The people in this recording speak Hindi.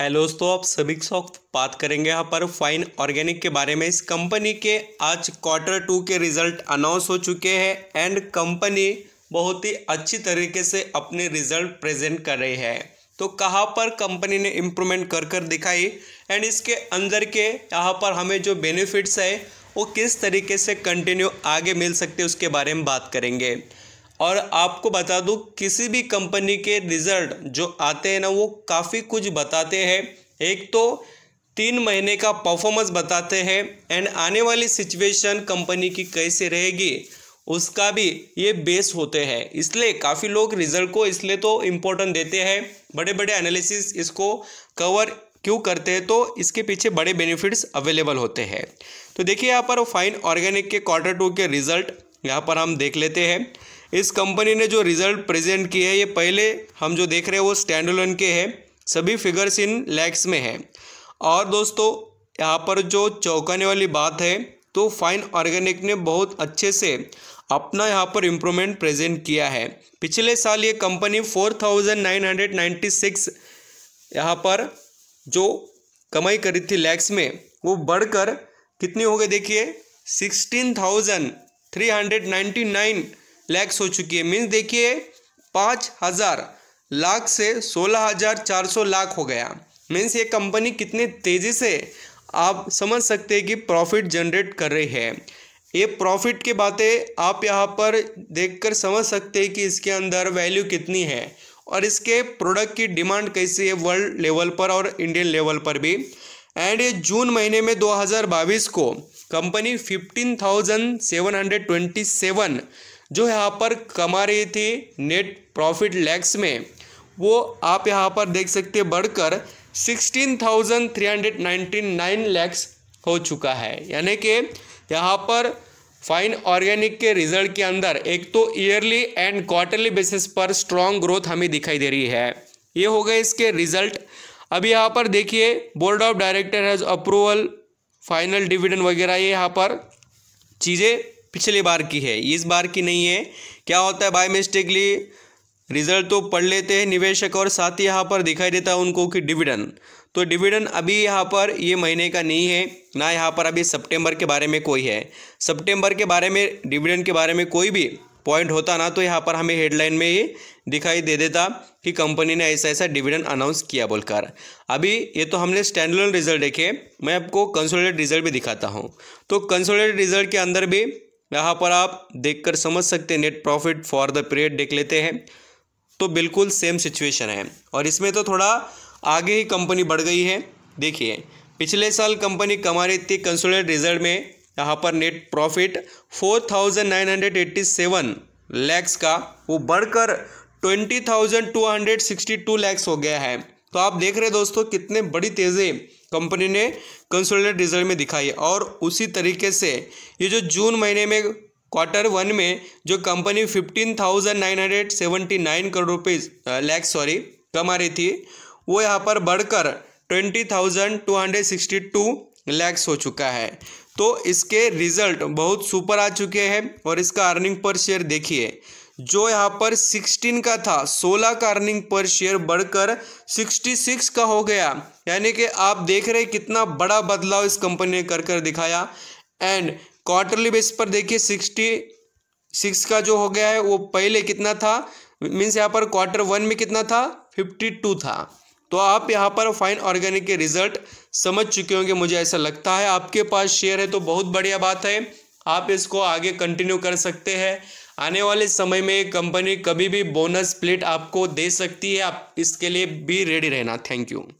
हेलो दोस्तों आप सभी सॉफ्ट बात करेंगे यहाँ पर फाइन ऑर्गेनिक के बारे में इस कंपनी के आज क्वार्टर टू के रिजल्ट अनाउंस हो चुके हैं एंड कंपनी बहुत ही अच्छी तरीके से अपने रिजल्ट प्रेजेंट कर रही है तो कहाँ पर कंपनी ने इम्प्रूवमेंट कर कर दिखाई एंड इसके अंदर के यहाँ पर हमें जो बेनिफिट्स है वो किस तरीके से कंटिन्यू आगे मिल सकते उसके बारे में बात करेंगे और आपको बता दूँ किसी भी कंपनी के रिज़ल्ट जो आते हैं ना वो काफ़ी कुछ बताते हैं एक तो तीन महीने का परफॉर्मेंस बताते हैं एंड आने वाली सिचुएशन कंपनी की कैसे रहेगी उसका भी ये बेस होते हैं इसलिए काफ़ी लोग रिज़ल्ट को इसलिए तो इम्पोर्टेंट देते हैं बड़े बड़े एनालिसिस इसको कवर क्यों करते हैं तो इसके पीछे बड़े बेनिफिट्स अवेलेबल होते हैं तो देखिए यहाँ पर फाइन ऑर्गेनिक के क्वार्टर टू के रिजल्ट यहाँ पर हम देख लेते हैं इस कंपनी ने जो रिजल्ट प्रेजेंट किए है ये पहले हम जो देख रहे हैं वो स्टैंडलोन के हैं सभी फिगर्स इन लैक्स में है और दोस्तों यहाँ पर जो चौंकाने वाली बात है तो फाइन ऑर्गेनिक ने बहुत अच्छे से अपना यहाँ पर इम्प्रूवमेंट प्रेजेंट किया है पिछले साल ये कंपनी फोर यहाँ पर जो कमाई करी थी लैक्स में वो बढ़कर कितनी हो गई देखिए sixteen thousand three hundred ninety nine lakhs हो चुकी है मीन्स देखिए पाँच हज़ार लाख से सोलह हज़ार चार सौ लाख हो गया मीन्स ये कंपनी कितने तेज़ी से आप समझ सकते हैं कि प्रॉफिट जनरेट कर रही है ये प्रॉफिट की बातें आप यहाँ पर देखकर समझ सकते हैं कि इसके अंदर वैल्यू कितनी है और इसके प्रोडक्ट की डिमांड कैसी है वर्ल्ड लेवल पर और इंडियन लेवल पर भी एंड ये जून महीने में दो को कंपनी सेवन जो यहाँ पर कमा रही थी नेट प्रॉफिट लैक्स में वो आप यहाँ पर देख सकते बढ़कर sixteen thousand three hundred ninety nine lakhs हो चुका है यानी कि यहाँ पर फाइन ऑर्गेनिक के रिजल्ट के अंदर एक तो ईयरली एंड क्वार्टरली बेसिस पर स्ट्रॉन्ग ग्रोथ हमें दिखाई दे रही है ये हो गए इसके रिजल्ट अब यहाँ पर देखिए board of director has approval final dividend वगैरह ये यहाँ पर चीज़ें पिछले बार की है इस बार की नहीं है क्या होता है बाय मिस्टेकली रिजल्ट तो पढ़ लेते हैं निवेशक और साथ ही यहाँ पर दिखाई देता है उनको कि डिविडन तो डिविडन अभी यहाँ पर ये महीने का नहीं है ना यहाँ पर अभी सितंबर के बारे में कोई है सितंबर के बारे में डिविडन के बारे में कोई भी पॉइंट होता ना तो यहाँ पर हमें हेडलाइन में ही दिखाई दे देता कि कंपनी ने ऐसा ऐसा डिविडन अनाउंस किया बोलकर अभी ये तो हमने स्टैंडर्ड रिजल्ट देखे मैं आपको कंसोलिडेट रिजल्ट भी दिखाता हूँ तो कंसोलिडेट रिजल्ट के अंदर भी यहाँ पर आप देखकर समझ सकते हैं net profit for the period देख लेते हैं तो बिल्कुल सेम सिचुएशन है और इसमें तो थोड़ा आगे ही कंपनी बढ़ गई है देखिए पिछले साल कंपनी कमा रही थी कंसोलिडेट रिजल्ट में यहाँ पर net profit four thousand nine hundred eighty seven lakhs का वो बढ़कर twenty thousand two hundred sixty two lakhs हो गया है तो आप देख रहे हैं दोस्तों कितने बड़ी तेज़ी कंपनी ने कंसोलिडेट रिजल्ट में दिखाई और उसी तरीके से ये जो जून महीने में क्वार्टर वन में जो company fifteen thousand nine hundred seventy nine crore rupees lakh sorry कमा रही थी वो यहाँ पर बढ़कर twenty thousand two hundred sixty two lakhs हो चुका है तो इसके रिजल्ट बहुत सुपर आ चुके हैं और इसका अर्निंग पर शेयर देखिए जो यहाँ पर 16 का था 16 का अर्निंग पर शेयर बढ़कर 66 का हो गया यानी कि आप देख रहे कितना बड़ा बदलाव इस कंपनी ने कर कर दिखाया एंड क्वार्टरली बेस पर देखिए 66 का जो हो गया है वो पहले कितना था मीन्स यहाँ पर क्वार्टर वन में कितना था 52 था तो आप यहाँ पर फाइन ऑर्गेनिक के रिजल्ट समझ चुके होंगे मुझे ऐसा लगता है आपके पास शेयर है तो बहुत बढ़िया बात है आप इसको आगे कंटिन्यू कर सकते हैं आने वाले समय में कंपनी कभी भी बोनस स्प्लिट आपको दे सकती है आप इसके लिए भी रेडी रहना थैंक यू